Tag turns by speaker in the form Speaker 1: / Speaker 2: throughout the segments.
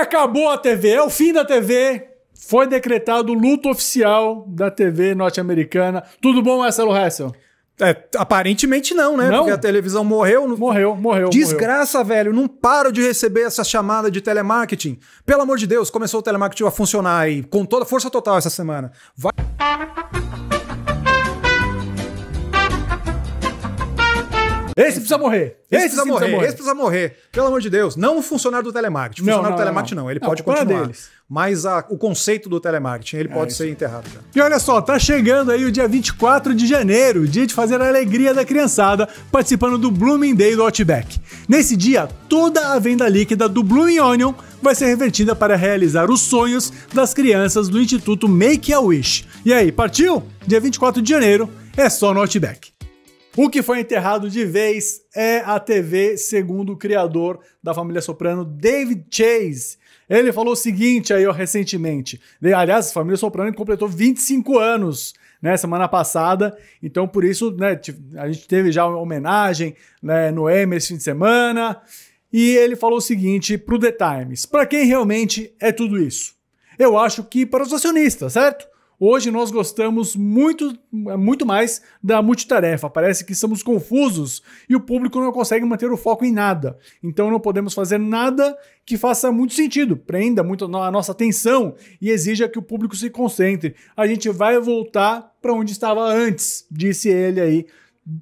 Speaker 1: acabou a TV, é o fim da TV. Foi decretado o luto oficial da TV norte-americana. Tudo bom, Marcelo Hessel? É, aparentemente não, né? Não? Porque a
Speaker 2: televisão morreu. No... Morreu, morreu. Desgraça, morreu. velho. Não paro de receber essa chamada de telemarketing. Pelo amor de Deus, começou o telemarketing a funcionar aí com toda força total essa semana. Vai. Esse precisa morrer. Esse, precisa, morrer. precisa morrer. Esse precisa morrer. Pelo amor de Deus. Não o funcionário do telemarketing. não, funcionário não, do telemarketing não. não. Ele pode continuar. Deles. Mas a, o conceito do telemarketing, ele é pode isso. ser enterrado. Já.
Speaker 1: E olha só, tá chegando aí o dia 24 de janeiro, dia de fazer a alegria da criançada, participando do Blooming Day do Outback. Nesse dia, toda a venda líquida do Blooming Onion vai ser revertida para realizar os sonhos das crianças do Instituto Make-A-Wish. E aí, partiu? Dia 24 de janeiro, é só no Outback. O que foi enterrado de vez é a TV, segundo o criador da família Soprano, David Chase. Ele falou o seguinte aí, ó, recentemente. Aliás, a família Soprano completou 25 anos né, semana passada. Então, por isso, né, a gente teve já uma homenagem né, no Emmy esse fim de semana. E ele falou o seguinte para o The Times: para quem realmente é tudo isso? Eu acho que para os acionistas, certo? Hoje nós gostamos muito, é, muito mais da multitarefa. Parece que estamos confusos e o público não consegue manter o foco em nada. Então não podemos fazer nada que faça muito sentido, prenda muito a nossa atenção e exija que o público se concentre. A gente vai voltar para onde estava antes, disse ele aí,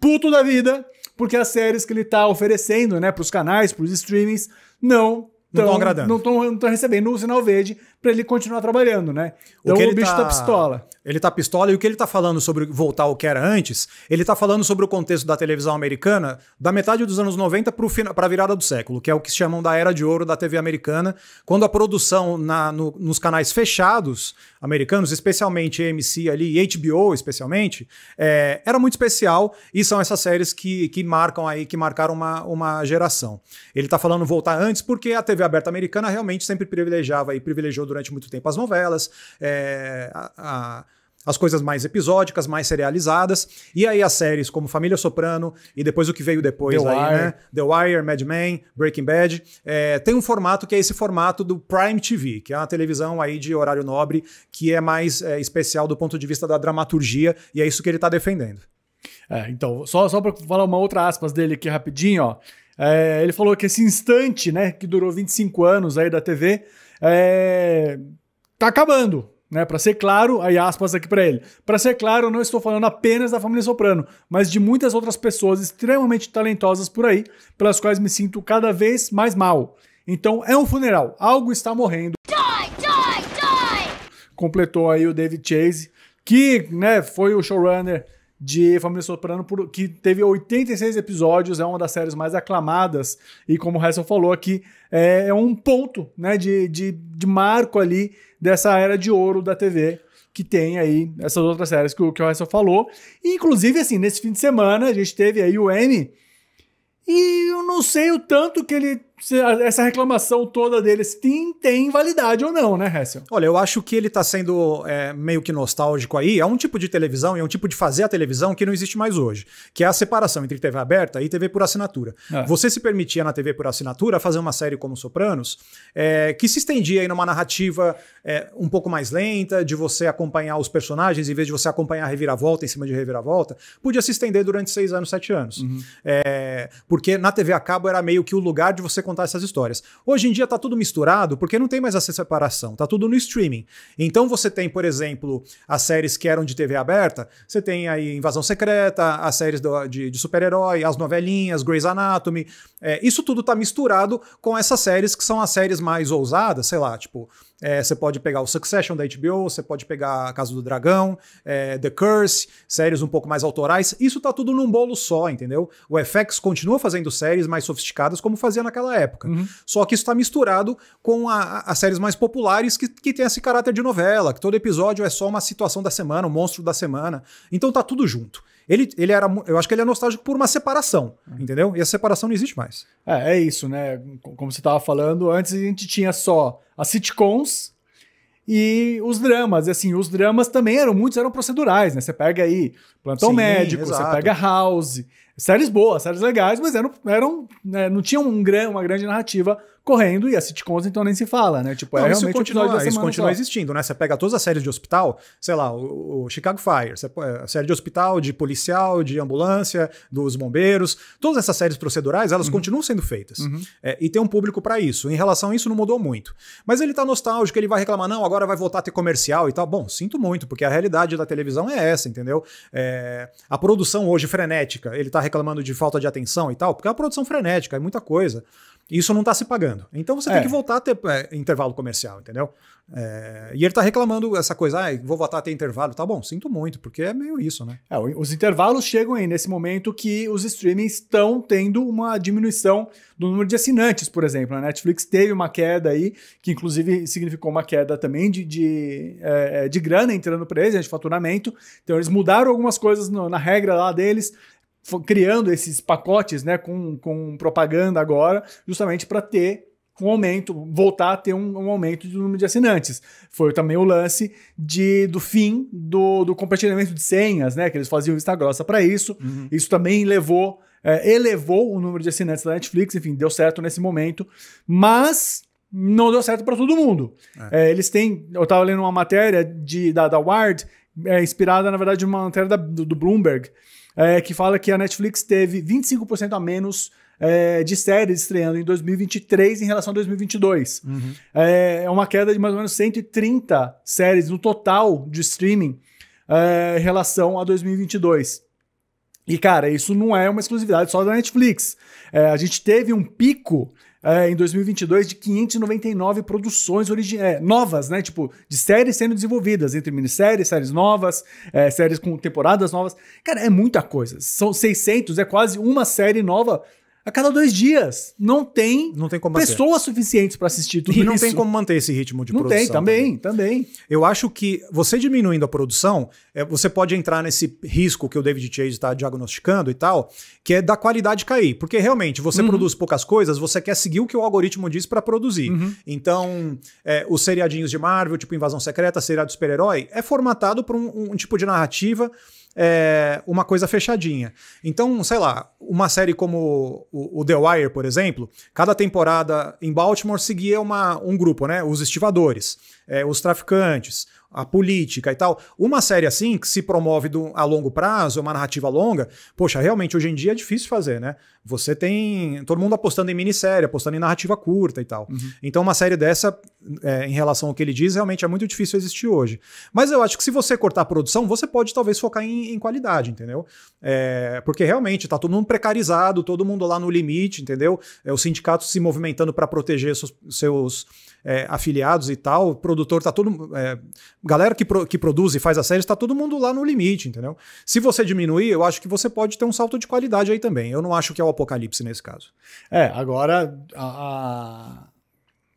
Speaker 1: puto da vida, porque as séries que ele está oferecendo, né, para os canais, para os streamings, não estão agradando, não estão recebendo o sinal verde para ele continuar trabalhando, né? Então o, o bicho tá... tá... pistola. Ele tá
Speaker 2: pistola e o que ele tá falando sobre voltar ao que era antes, ele tá falando sobre o contexto da televisão americana da metade dos anos 90 pro final, pra virada do século, que é o que chamam da era de ouro da TV americana, quando a produção na, no, nos canais fechados americanos, especialmente AMC ali e HBO especialmente, é, era muito especial e são essas séries que, que marcam aí, que marcaram uma, uma geração. Ele tá falando voltar antes porque a TV aberta americana realmente sempre privilegiava e privilegiou durante muito tempo as novelas, é, a, a, as coisas mais episódicas, mais serializadas, e aí as séries como Família Soprano e depois o que veio depois The aí, né? Wire. né? The Wire, Mad Men, Breaking Bad, é, tem um formato que é esse formato do Prime TV, que é uma televisão aí de horário nobre que é mais é, especial do ponto de vista
Speaker 1: da dramaturgia e é isso que ele está defendendo. É, então, só, só para falar uma outra aspas dele aqui rapidinho, ó. É, ele falou que esse instante, né, que durou 25 anos aí da TV, é, tá acabando. Né, para ser claro, aí aspas aqui para ele. Para ser claro, eu não estou falando apenas da família Soprano, mas de muitas outras pessoas extremamente talentosas por aí, pelas quais me sinto cada vez mais mal. Então é um funeral, algo está morrendo. Die, die, die! Completou aí o David Chase, que, né, foi o showrunner de Família Soprano, por, que teve 86 episódios, é uma das séries mais aclamadas, e como o Russell falou aqui, é, é um ponto né, de, de, de marco ali dessa era de ouro da TV que tem aí essas outras séries que, que o Russell falou. E, inclusive, assim, nesse fim de semana a gente teve aí o M. E eu não sei o tanto que ele essa reclamação toda deles tem, tem validade ou não, né, Hessel? Olha, eu acho que ele está sendo é, meio que nostálgico aí.
Speaker 2: É um tipo de televisão e é um tipo de fazer a televisão que não existe mais hoje, que é a separação entre TV aberta e TV por assinatura. É. Você se permitia na TV por assinatura fazer uma série como Sopranos, é, que se estendia aí numa narrativa é, um pouco mais lenta, de você acompanhar os personagens em vez de você acompanhar reviravolta em cima de reviravolta, podia se estender durante seis anos, sete anos. Uhum. É, porque na TV a cabo era meio que o lugar de você contar essas histórias. Hoje em dia tá tudo misturado porque não tem mais essa separação, tá tudo no streaming. Então você tem, por exemplo, as séries que eram de TV aberta, você tem aí Invasão Secreta, as séries do, de, de super-herói, as novelinhas, Grey's Anatomy. É, isso tudo tá misturado com essas séries que são as séries mais ousadas, sei lá, tipo é, você pode pegar o Succession da HBO, você pode pegar a Casa do Dragão, é, The Curse, séries um pouco mais autorais. Isso tá tudo num bolo só, entendeu? O FX continua fazendo séries mais sofisticadas como fazia naquela época. Uhum. Só que isso tá misturado com as séries mais populares que, que tem esse caráter de novela, que todo episódio é só uma situação da semana, um monstro da semana. Então tá tudo junto. Ele, ele era. Eu acho que ele é nostálgico por uma separação, uhum.
Speaker 1: entendeu? E a separação não existe mais. É, é isso, né? Como você estava falando, antes a gente tinha só as sitcoms e os dramas. E assim, os dramas também eram, muitos eram procedurais, né? Você pega aí Plantão Sim, Médico, exato. você pega House séries boas, séries legais, mas eram, eram né, não tinham um, uma grande narrativa correndo e a sitcoms então nem se fala, né? Tipo, é não, é isso realmente continua, da isso continua só.
Speaker 2: existindo, né? Você pega todas as séries de hospital, sei lá, o, o Chicago Fire, a série de hospital, de policial, de ambulância, dos bombeiros, todas essas séries procedurais, elas uhum. continuam sendo feitas. Uhum. É, e tem um público para isso. Em relação a isso não mudou muito. Mas ele tá nostálgico, ele vai reclamar, não, agora vai voltar a ter comercial e tal. Bom, sinto muito, porque a realidade da televisão é essa, entendeu? É, a produção hoje frenética, ele tá reclamando reclamando de falta de atenção e tal, porque é uma produção frenética, é muita coisa. Isso não está se pagando. Então você é. tem que voltar a ter é, intervalo comercial, entendeu? É, e ele está reclamando essa coisa, ah, vou voltar a ter intervalo. Tá bom, sinto
Speaker 1: muito, porque é meio isso, né? É, os intervalos chegam aí nesse momento que os streamings estão tendo uma diminuição do número de assinantes, por exemplo. A Netflix teve uma queda aí, que inclusive significou uma queda também de, de, é, é, de grana entrando para eles, né, de faturamento. Então eles mudaram algumas coisas no, na regra lá deles, criando esses pacotes né, com, com propaganda agora, justamente para ter um aumento, voltar a ter um, um, aumento do número de assinantes. Foi também o lance de, do fim do, do compartilhamento de senhas, né? Que eles faziam vista grossa para isso. Uhum. Isso também levou, é, elevou o número de assinantes da Netflix, enfim, deu certo nesse momento. Mas não deu certo para todo mundo. É. É, eles têm. Eu estava lendo uma matéria de, da, da é, inspirada, na verdade, em uma matéria da, do, do Bloomberg é, que fala que a Netflix teve 25% a menos é, de séries estreando em 2023 em relação a 2022. Uhum. É, é, uma queda de mais ou menos 130 séries no total de streaming é, em relação a 2022. E, cara, isso não é uma exclusividade só da Netflix. É, a gente teve um pico é, em 2022 de 599 produções é, novas, né? Tipo, de séries sendo desenvolvidas, entre minisséries, séries novas, é, séries com temporadas novas. Cara, é muita coisa. São 600, é quase uma série nova a cada dois dias. Não tem, não tem pessoas suficientes para assistir tudo e isso. E não tem como
Speaker 2: manter esse ritmo
Speaker 1: de não produção. Não tem, também, também, também. Eu acho que você diminuindo a produção,
Speaker 2: é, você pode entrar nesse risco que o David Chase está diagnosticando e tal, que é da qualidade cair. Porque realmente, você uhum. produz poucas coisas, você quer seguir o que o algoritmo diz para produzir. Uhum. Então, é, os seriadinhos de Marvel, tipo Invasão Secreta, seriado super-herói, é formatado para um, um tipo de narrativa é, uma coisa fechadinha. Então, sei lá, uma série como o, o The Wire, por exemplo, cada temporada em Baltimore seguia uma, um grupo, né? Os estivadores, é, os traficantes, a política e tal. Uma série assim, que se promove do, a longo prazo, uma narrativa longa, poxa, realmente hoje em dia é difícil fazer, né? Você tem todo mundo apostando em minissérie, apostando em narrativa curta e tal. Uhum. Então, uma série dessa, é, em relação ao que ele diz, realmente é muito difícil existir hoje. Mas eu acho que se você cortar a produção, você pode talvez focar em, em qualidade, entendeu? É, porque realmente tá todo mundo precarizado, todo mundo lá no limite, entendeu? É, o sindicato se movimentando para proteger seus, seus é, afiliados e tal, produtor tá todo. É, galera que, pro, que produz e faz a série está todo mundo lá no limite, entendeu? Se você diminuir, eu acho que você pode ter um salto de qualidade aí também. Eu não acho que é o
Speaker 1: apocalipse nesse caso. É, agora a,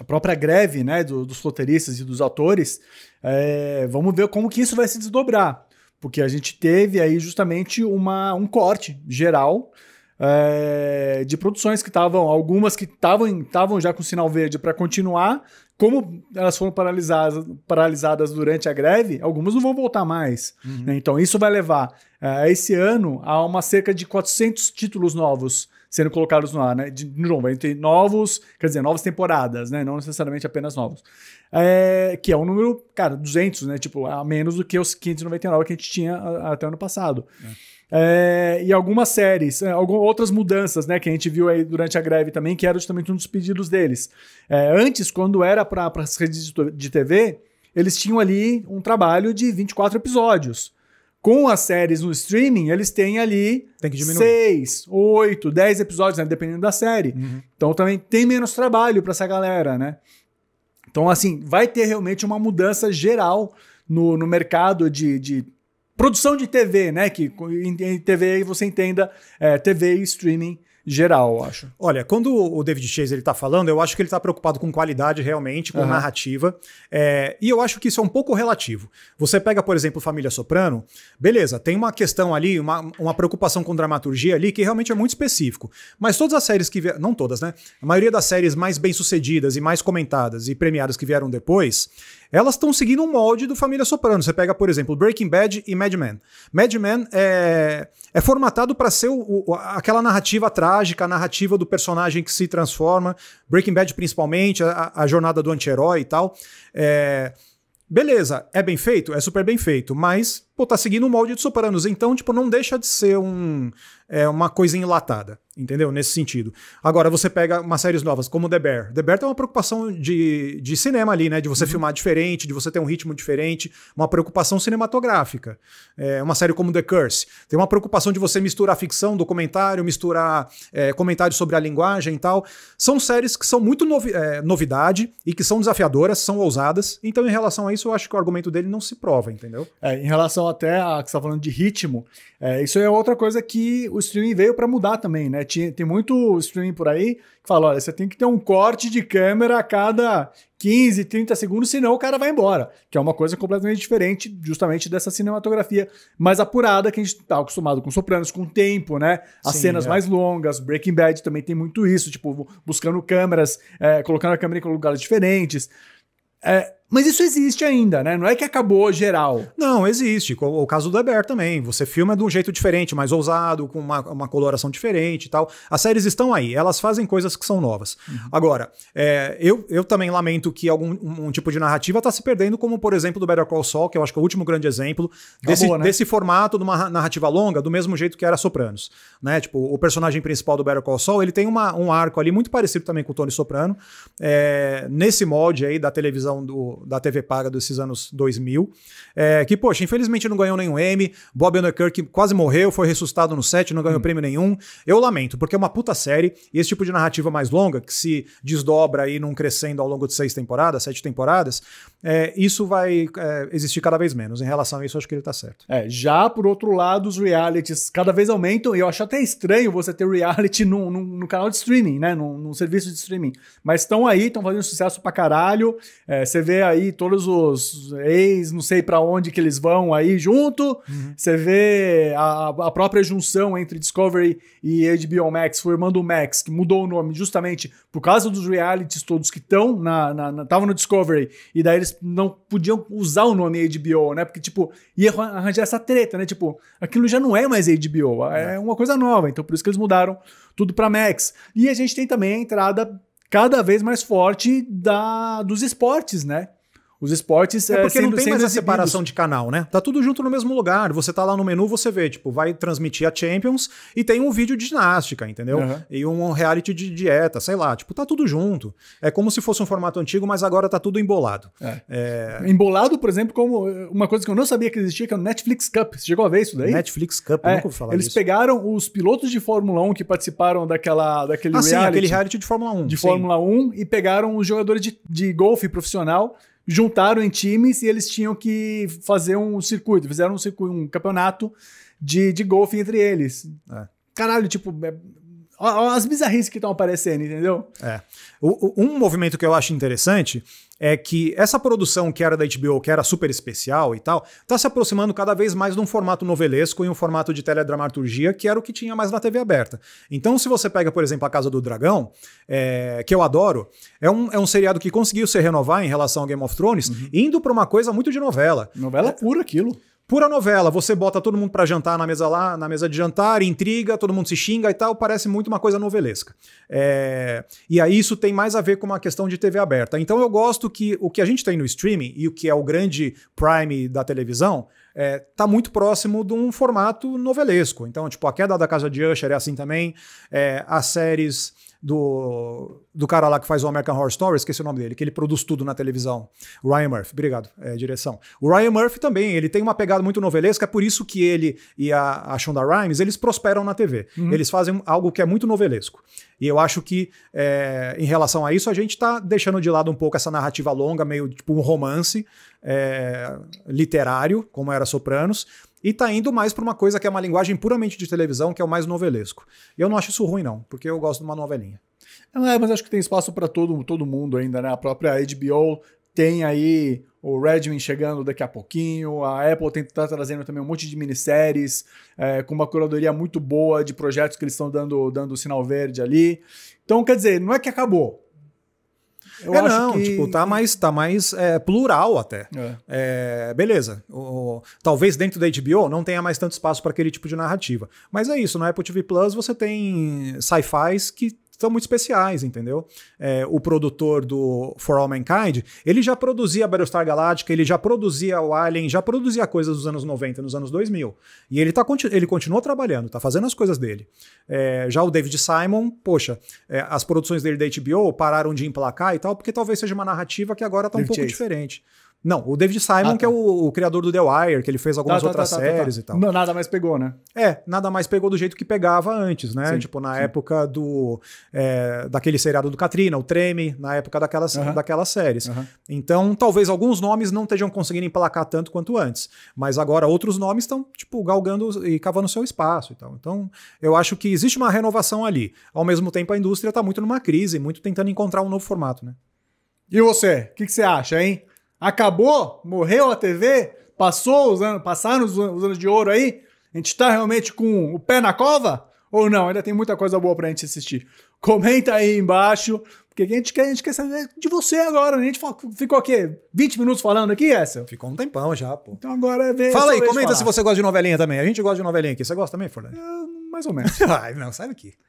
Speaker 1: a própria greve né, do, dos roteiristas e dos atores, é, vamos ver como que isso vai se desdobrar. Porque a gente teve aí justamente uma, um corte geral é, de produções que estavam, algumas que estavam já com sinal verde para continuar, como elas foram paralisadas, paralisadas durante a greve, algumas não vão voltar mais. Uhum. Né? Então, isso vai levar uh, esse ano a uma cerca de 400 títulos novos sendo colocados no ar. Né? De, de novo, entre novos, quer dizer, novas temporadas, né? não necessariamente apenas novos. É, que é um número, cara, 200, né? Tipo, a menos do que os 599 que a gente tinha até ano passado. É. É, e algumas séries, é, algumas outras mudanças, né, que a gente viu aí durante a greve também, que era justamente um dos pedidos deles. É, antes, quando era para as redes de TV, eles tinham ali um trabalho de 24 episódios. Com as séries no streaming, eles têm ali 6, 8, 10 episódios, né, dependendo da série. Uhum. Então também tem menos trabalho para essa galera, né? Então, assim, vai ter realmente uma mudança geral no, no mercado de, de produção de TV, né? Que em, TV você entenda é, TV e streaming
Speaker 2: geral, eu acho. Olha, quando o David Chase ele tá falando, eu acho que ele está preocupado com qualidade realmente, com uhum. narrativa. É, e eu acho que isso é um pouco relativo. Você pega, por exemplo, Família Soprano, beleza, tem uma questão ali, uma, uma preocupação com dramaturgia ali que realmente é muito específico. Mas todas as séries que vieram, não todas, né? A maioria das séries mais bem-sucedidas e mais comentadas e premiadas que vieram depois, elas estão seguindo um molde do Família Soprano. Você pega, por exemplo, Breaking Bad e Mad Men. Mad Men é, é formatado para ser o, o, aquela narrativa trágica, a narrativa do personagem que se transforma. Breaking Bad, principalmente, a, a jornada do anti-herói e tal. É, beleza, é bem feito? É super bem feito, mas pô, tá seguindo o molde de Sopranos. Então, tipo, não deixa de ser um, é, uma coisa enlatada, entendeu? Nesse sentido. Agora, você pega umas séries novas, como The Bear. The Bear tem uma preocupação de, de cinema ali, né? De você uhum. filmar diferente, de você ter um ritmo diferente, uma preocupação cinematográfica. É, uma série como The Curse. Tem uma preocupação de você misturar ficção, documentário, misturar é, comentários sobre a linguagem e tal. São séries que são muito novi é, novidade e que são
Speaker 1: desafiadoras, são ousadas. Então, em relação a isso, eu acho que o argumento dele não se prova, entendeu? É, em relação até a que você tá falando de ritmo, é, isso é outra coisa que o streaming veio para mudar também, né? Tinha, tem muito streaming por aí que fala, olha, você tem que ter um corte de câmera a cada 15, 30 segundos, senão o cara vai embora. Que é uma coisa completamente diferente, justamente dessa cinematografia mais apurada que a gente tá acostumado com Sopranos, com tempo, né? As Sim, cenas é. mais longas, Breaking Bad também tem muito isso, tipo, buscando câmeras, é, colocando a câmera em lugares diferentes. É, mas isso existe ainda, né? Não é que acabou geral. Não, existe. O
Speaker 2: caso do Weber também. Você filma de um jeito diferente, mais ousado, com uma, uma coloração diferente e tal. As séries estão aí, elas fazem coisas que são novas. Uhum. Agora, é, eu, eu também lamento que algum um, tipo de narrativa está se perdendo, como por exemplo do Better Call Saul, que eu acho que é o último grande exemplo acabou, desse, né? desse formato de uma narrativa longa, do mesmo jeito que era Sopranos. Né? Tipo, o personagem principal do Better Call Saul, ele tem uma, um arco ali muito parecido também com o Tony Soprano, é, nesse molde aí da televisão do da TV paga desses anos 2000, é, que, poxa, infelizmente não ganhou nenhum Emmy, Bob Underkirk quase morreu, foi ressuscitado no set, não ganhou hum. prêmio nenhum. Eu lamento, porque é uma puta série, e esse tipo de narrativa mais longa, que se desdobra aí num crescendo ao longo de seis temporadas, sete temporadas, é, isso vai é, existir cada vez menos. Em relação a isso, acho que ele tá certo. É,
Speaker 1: já por outro lado, os realities cada vez aumentam, e eu acho até estranho você ter reality no, no, no canal de streaming, né? Num, serviço de streaming. Mas estão aí, estão fazendo sucesso pra caralho. É, você vê aí todos os ex, não sei para onde que eles vão aí junto. Uhum. Você vê a, a, própria junção entre Discovery e HBO Max, formando o Max, que mudou o nome justamente por causa dos realities todos que estão na, na, na no Discovery. E daí eles não podiam usar o nome HBO, né? Porque, tipo, ia arranjar essa treta, né? Tipo, aquilo já não é mais HBO, é, é uma coisa nova. Então por isso que eles mudaram tudo para Max. E a gente tem também a entrada cada vez mais forte da dos esportes, né? Os esportes é, é porque sendo, não tem mais a separação
Speaker 2: de canal, né? Tá tudo junto no mesmo lugar. Você tá lá no menu, você vê, tipo, vai transmitir a Champions e tem um vídeo de ginástica, entendeu? Uhum. E um reality de dieta, sei lá, tipo, tá tudo junto. É como se fosse um formato antigo, mas agora tá
Speaker 1: tudo embolado. É. É... Embolado, por exemplo, como eh, uma coisa que eu não sabia que existia, que é o Netflix Cup. Você chegou a ver isso daí? Netflix Cup, é. nunca ouvi falar Eles disso. pegaram os pilotos de Fórmula 1 que participaram daquela, daquele ah, reality. Sim, aquele reality de Fórmula 1. De sim. Fórmula 1 e pegaram os jogadores de, de golfe profissional juntaram em times e eles tinham que fazer um circuito, fizeram um, circuito, um campeonato de, de golfe entre eles. É. Caralho, tipo, é Olha as bizarrices que estão aparecendo, entendeu? É. O, o, um movimento que eu acho interessante
Speaker 2: é que essa produção que era da HBO, que era super especial e tal, está se aproximando cada vez mais de um formato novelesco e um formato de teledramaturgia, que era o que tinha mais na TV aberta. Então, se você pega, por exemplo, A Casa do Dragão, é, que eu adoro, é um, é um seriado que conseguiu se renovar em relação ao Game of Thrones, uhum. indo para uma coisa muito de novela. Novela é, pura aquilo pura novela. Você bota todo mundo para jantar na mesa lá, na mesa de jantar, intriga, todo mundo se xinga e tal. Parece muito uma coisa novelesca. É... E aí isso tem mais a ver com uma questão de TV aberta. Então eu gosto que o que a gente tem no streaming e o que é o grande prime da televisão é, tá muito próximo de um formato novelesco. Então, tipo, a queda da Casa de Usher é assim também, é, as séries do, do cara lá que faz o American Horror Story, esqueci o nome dele, que ele produz tudo na televisão. Ryan Murphy, obrigado, é, direção. O Ryan Murphy também, ele tem uma pegada muito novelesca, é por isso que ele e a, a Shonda Rhimes, eles prosperam na TV. Uhum. Eles fazem algo que é muito novelesco. E eu acho que, é, em relação a isso, a gente está deixando de lado um pouco essa narrativa longa, meio tipo um romance é, literário, como era Sopranos, e tá indo mais para uma coisa que é uma linguagem puramente de televisão, que é o mais novelesco. E eu não acho isso ruim, não, porque
Speaker 1: eu gosto de uma novelinha. É, mas acho que tem espaço para todo, todo mundo ainda, né? A própria HBO tem aí o Redmi chegando daqui a pouquinho, a Apple tem tá trazendo também um monte de minisséries, é, com uma curadoria muito boa de projetos que eles estão dando, dando sinal verde ali. Então, quer dizer, não é que acabou. Eu é, não, que... tipo, tá mais,
Speaker 2: tá mais é, plural até. É. é beleza. O, talvez dentro da HBO não tenha mais tanto espaço para aquele tipo de narrativa. Mas é isso, no Apple TV Plus você tem sci-fis que são muito especiais, entendeu? É, o produtor do For All Mankind, ele já produzia Battlestar Galactica, ele já produzia o Alien, já produzia coisas dos anos 90, nos anos 2000. E ele, tá, ele continuou trabalhando, tá fazendo as coisas dele. É, já o David Simon, poxa, é, as produções dele da HBO pararam de emplacar e tal, porque talvez seja uma narrativa que agora tá um David pouco Chase. diferente. Não, o David Simon, ah, tá. que é tá. o, o, criador do The Wire, que ele fez algumas tá, tá, outras tá, tá, séries e tal. Não, nada mais pegou, né? É, nada mais pegou do jeito que pegava antes, né? Sim, tipo, na sim. época do é, daquele seriado do Katrina, o Treme, na época daquelas, uh -huh. daquelas séries. Uh -huh. Então, talvez alguns nomes não estejam conseguindo emplacar tanto quanto antes. Mas agora outros nomes estão, tipo, galgando e cavando seu espaço e tal. Então, eu acho que existe uma renovação ali. Ao mesmo tempo, a indústria está muito numa crise, muito tentando encontrar um novo formato, né? E você, o que, que você
Speaker 1: acha, hein? Acabou? Morreu a TV? Passou os anos, passaram os anos de ouro aí? A gente está realmente com o pé na cova? Ou não? Ainda tem muita coisa boa pra gente assistir. Comenta aí embaixo, porque a gente quer, a gente quer saber de você agora. Né? A gente ficou o quê? 20 minutos falando aqui, essa? Ficou um tempão já, pô. Então agora é ver. Fala aí, comenta se você gosta
Speaker 2: de novelinha também. A gente gosta de novelinha aqui. Você gosta também, Fernando?
Speaker 1: É, mais ou menos. Ai, não, sai daqui.